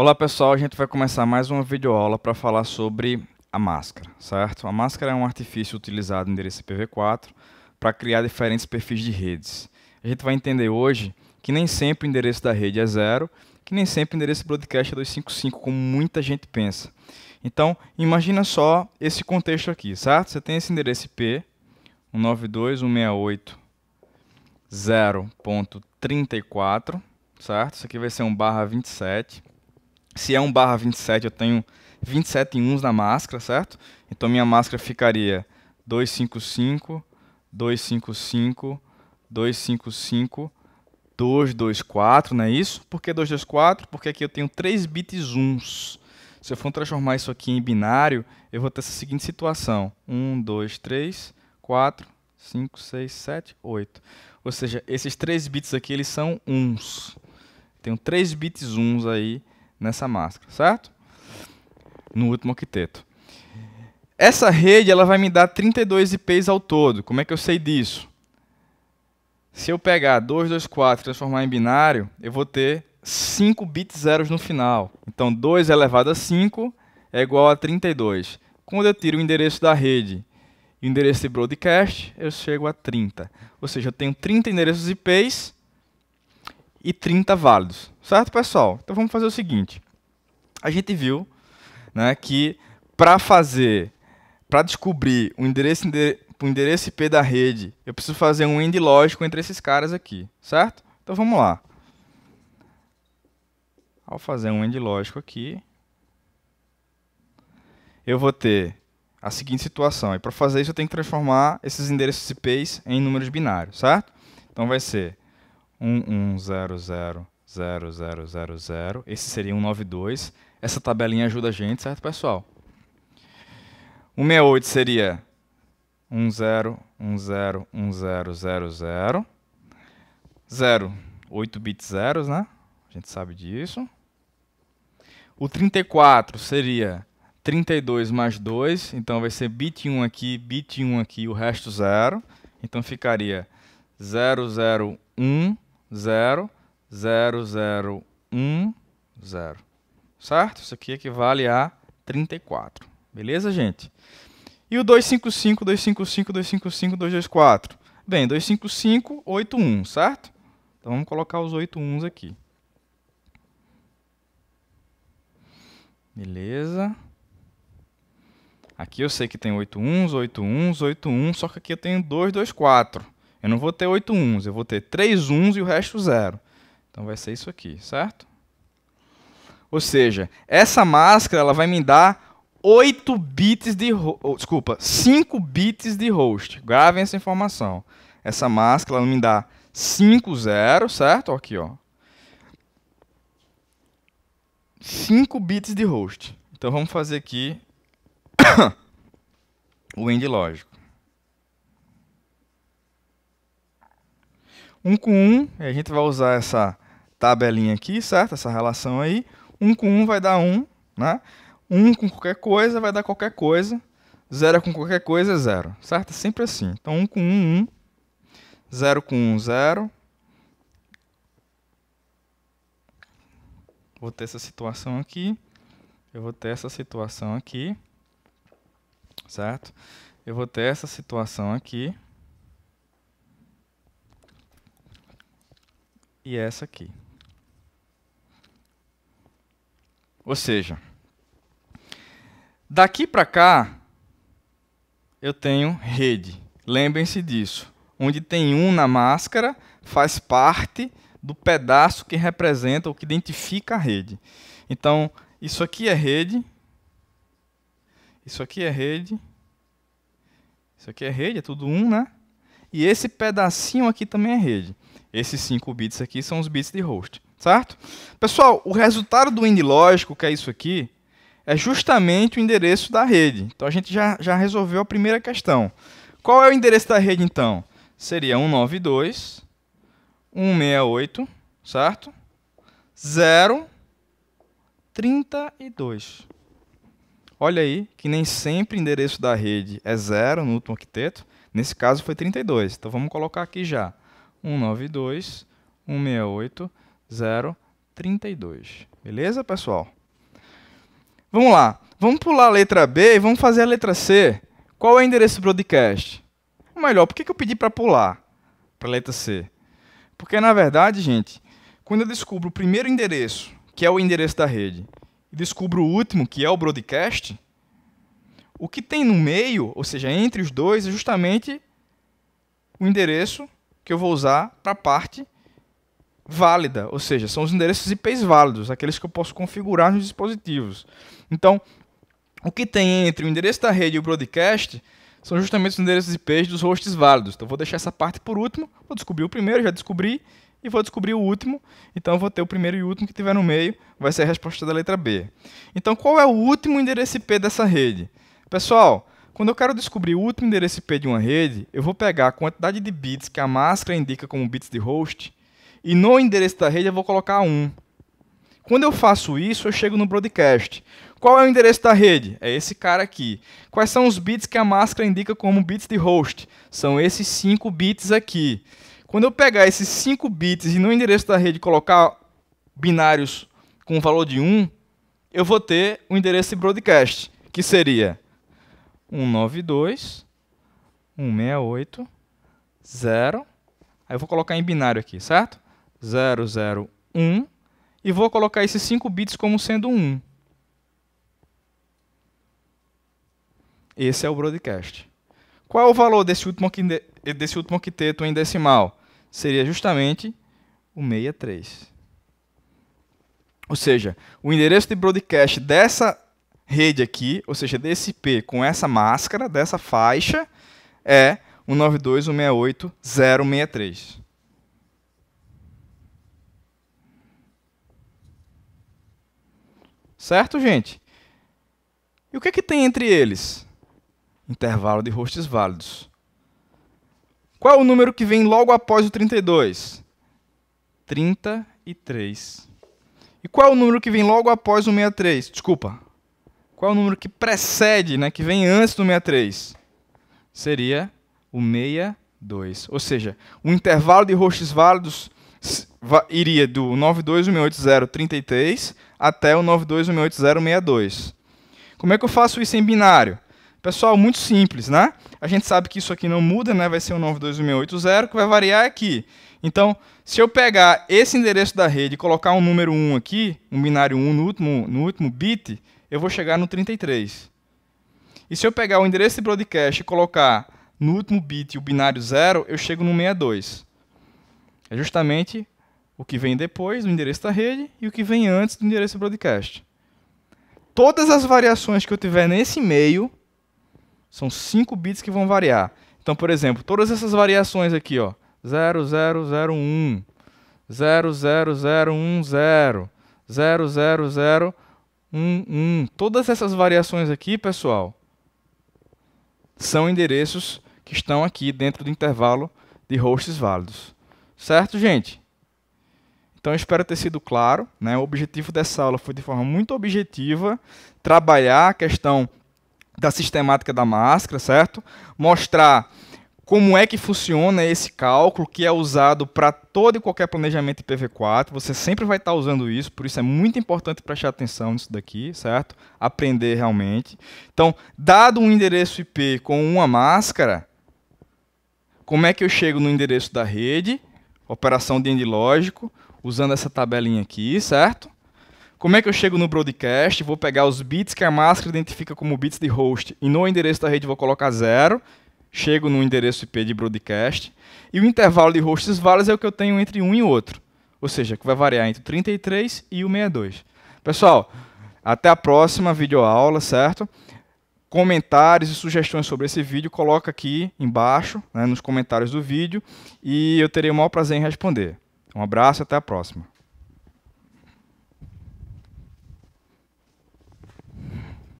Olá pessoal, a gente vai começar mais uma videoaula para falar sobre a máscara, certo? A máscara é um artifício utilizado em endereço IPv4 para criar diferentes perfis de redes. A gente vai entender hoje que nem sempre o endereço da rede é zero, que nem sempre o endereço broadcast é 255, como muita gente pensa. Então, imagina só esse contexto aqui, certo? Você tem esse endereço IP 192.168.0.34, certo? Isso aqui vai ser um barra 27 se é 1 barra 27, eu tenho 27 uns na máscara, certo? Então minha máscara ficaria 255, 255, 255, 224, não é isso? Por que 224? Porque aqui eu tenho 3 bits uns. Se eu for transformar isso aqui em binário, eu vou ter essa seguinte situação. 1, 2, 3, 4, 5, 6, 7, 8. Ou seja, esses 3 bits aqui eles são uns. Tenho 3 bits uns aí nessa máscara, certo? No último octeto. Essa rede ela vai me dar 32 IPs ao todo. Como é que eu sei disso? Se eu pegar 224 e transformar em binário, eu vou ter 5 bits zeros no final. Então 2 elevado a 5 é igual a 32. Quando eu tiro o endereço da rede e o endereço de broadcast, eu chego a 30. Ou seja, eu tenho 30 endereços IPs e 30 válidos. Certo, pessoal? Então vamos fazer o seguinte. A gente viu né, que para fazer, para descobrir o endereço, o endereço IP da rede, eu preciso fazer um end lógico entre esses caras aqui, certo? Então vamos lá. Ao fazer um end lógico aqui, eu vou ter a seguinte situação. E para fazer isso, eu tenho que transformar esses endereços IPs em números binários, certo? Então vai ser 11000000. Esse seria 192. Essa tabelinha ajuda a gente, certo, pessoal? 168 seria 10101000. 0, 8 bits zeros, né? A gente sabe disso. O 34 seria 32 mais 2, então vai ser bit 1 aqui, bit 1 aqui, o resto zero. Então ficaria 001 0, 0, 0, 1, 0. Certo? Isso aqui equivale a 34. Beleza, gente? E o 255, 255, 255, 224? Bem, 255, 81, certo? Então vamos colocar os 81s aqui. Beleza. Aqui eu sei que tem 81, uns, 81, uns, 8 uns, só que aqui eu tenho 224. Eu não vou ter 8 uns, eu vou ter 3 uns e o resto zero. Então vai ser isso aqui, certo? Ou seja, essa máscara ela vai me dar 8 bits de oh, desculpa, 5 bits de host. Gravem essa informação. Essa máscara ela me dá 5 zero, certo? Aqui, ó. 5 bits de host. Então vamos fazer aqui o end lógico. 1 com 1, a gente vai usar essa tabelinha aqui, certo? Essa relação aí. 1 com 1 vai dar 1, né? 1 com qualquer coisa vai dar qualquer coisa. 0 com qualquer coisa é 0, certo? É sempre assim. Então, 1 com 1, 1. 0 com 1, 0. Vou ter essa situação aqui. Eu vou ter essa situação aqui. Certo? Eu vou ter essa situação aqui. e essa aqui. Ou seja, daqui para cá eu tenho rede. Lembrem-se disso. Onde tem um na máscara faz parte do pedaço que representa ou que identifica a rede. Então, isso aqui é rede. Isso aqui é rede. Isso aqui é rede, é tudo um, né? E esse pedacinho aqui também é rede. Esses 5 bits aqui são os bits de host, certo? Pessoal, o resultado do end lógico, que é isso aqui, é justamente o endereço da rede. Então a gente já, já resolveu a primeira questão. Qual é o endereço da rede então? Seria 192 168, certo? 0 32. Olha aí que nem sempre o endereço da rede é zero no último arquiteto. Nesse caso foi 32. Então vamos colocar aqui já. 192 168 032. Beleza, pessoal? Vamos lá. Vamos pular a letra B e vamos fazer a letra C. Qual é o endereço do broadcast? Ou melhor, por que, que eu pedi para pular para a letra C? Porque, na verdade, gente, quando eu descubro o primeiro endereço, que é o endereço da rede, e descubro o último, que é o broadcast, o que tem no meio, ou seja, entre os dois, é justamente o endereço que eu vou usar para a parte válida, ou seja, são os endereços IPs válidos, aqueles que eu posso configurar nos dispositivos. Então, o que tem entre o endereço da rede e o broadcast são justamente os endereços IPs dos hosts válidos. Então, vou deixar essa parte por último, vou descobrir o primeiro, já descobri, e vou descobrir o último. Então, vou ter o primeiro e o último que tiver no meio, vai ser a resposta da letra B. Então, qual é o último endereço IP dessa rede? Pessoal, quando eu quero descobrir o último endereço IP de uma rede, eu vou pegar a quantidade de bits que a máscara indica como bits de host e no endereço da rede eu vou colocar 1. Quando eu faço isso, eu chego no broadcast. Qual é o endereço da rede? É esse cara aqui. Quais são os bits que a máscara indica como bits de host? São esses 5 bits aqui. Quando eu pegar esses 5 bits e no endereço da rede colocar binários com o valor de 1, eu vou ter o endereço de broadcast, que seria 192, 168, 0. Aí eu vou colocar em binário aqui, certo? 001 e vou colocar esses 5 bits como sendo 1. Esse é o broadcast. Qual é o valor desse último, desse último octeto em decimal? Seria justamente o 63. Ou seja, o endereço de broadcast dessa rede aqui, ou seja, desse IP com essa máscara, dessa faixa, é 192.168.063. Certo, gente? E o que, é que tem entre eles? Intervalo de hosts válidos. Qual é o número que vem logo após o 32? 33. E qual é o número que vem logo após o 63? Desculpa, qual é o número que precede, né, que vem antes do 63? Seria o 62. Ou seja, o intervalo de roxos válidos iria do 92180033 até o 92180062. Como é que eu faço isso em binário? Pessoal, muito simples, né? A gente sabe que isso aqui não muda, né? Vai ser o 921800 que vai variar aqui. Então, se eu pegar esse endereço da rede e colocar um número 1 aqui, um binário 1 no último, no último bit, eu vou chegar no 33. E se eu pegar o endereço de broadcast e colocar no último bit o binário 0, eu chego no 62. É justamente o que vem depois do endereço da rede e o que vem antes do endereço de broadcast. Todas as variações que eu tiver nesse meio são 5 bits que vão variar. Então, por exemplo, todas essas variações aqui, ó, 0001, 00010, 00011. Todas essas variações aqui, pessoal, são endereços que estão aqui dentro do intervalo de hosts válidos. Certo, gente? Então, espero ter sido claro. Né? O objetivo dessa aula foi, de forma muito objetiva, trabalhar a questão da sistemática da máscara, certo? Mostrar como é que funciona esse cálculo que é usado para todo e qualquer planejamento IPv4. Você sempre vai estar tá usando isso, por isso é muito importante prestar atenção nisso daqui, certo? Aprender realmente. Então, dado um endereço IP com uma máscara, como é que eu chego no endereço da rede? Operação de end lógico, usando essa tabelinha aqui, certo? Como é que eu chego no broadcast? Vou pegar os bits que a máscara identifica como bits de host e no endereço da rede vou colocar zero chego no endereço IP de broadcast, e o intervalo de hosts válidos é o que eu tenho entre um e outro, ou seja, que vai variar entre 33 e o 62. Pessoal, até a próxima videoaula, certo? Comentários e sugestões sobre esse vídeo, coloca aqui embaixo, né, nos comentários do vídeo, e eu terei o maior prazer em responder. Um abraço e até a próxima.